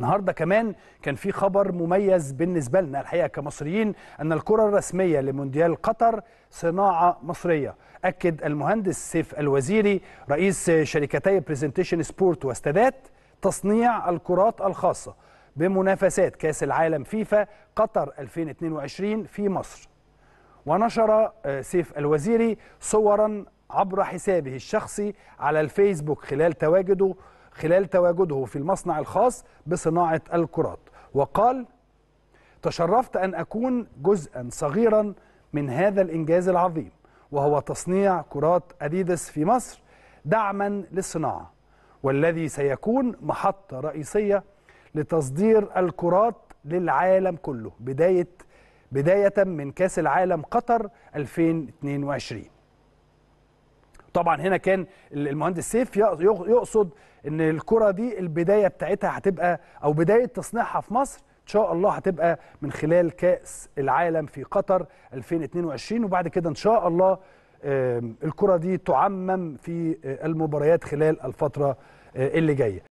النهارده كمان كان في خبر مميز بالنسبه لنا الحقيقه كمصريين ان الكره الرسميه لمونديال قطر صناعه مصريه اكد المهندس سيف الوزيري رئيس شركتي برزنتيشن سبورت واستادات تصنيع الكرات الخاصه بمنافسات كاس العالم فيفا قطر 2022 في مصر ونشر آه، سيف الوزيري صورا عبر حسابه الشخصي على الفيسبوك خلال تواجده خلال تواجده في المصنع الخاص بصناعة الكرات وقال تشرفت أن أكون جزءا صغيرا من هذا الإنجاز العظيم وهو تصنيع كرات أديدس في مصر دعما للصناعة والذي سيكون محطة رئيسية لتصدير الكرات للعالم كله بداية بداية من كأس العالم قطر 2022 طبعا هنا كان المهندس سيف يقصد ان الكره دي البدايه بتاعتها هتبقى او بدايه تصنيعها في مصر ان شاء الله هتبقى من خلال كاس العالم في قطر 2022 وبعد كده ان شاء الله الكره دي تعمم في آه، المباريات خلال الفتره آه، اللي جايه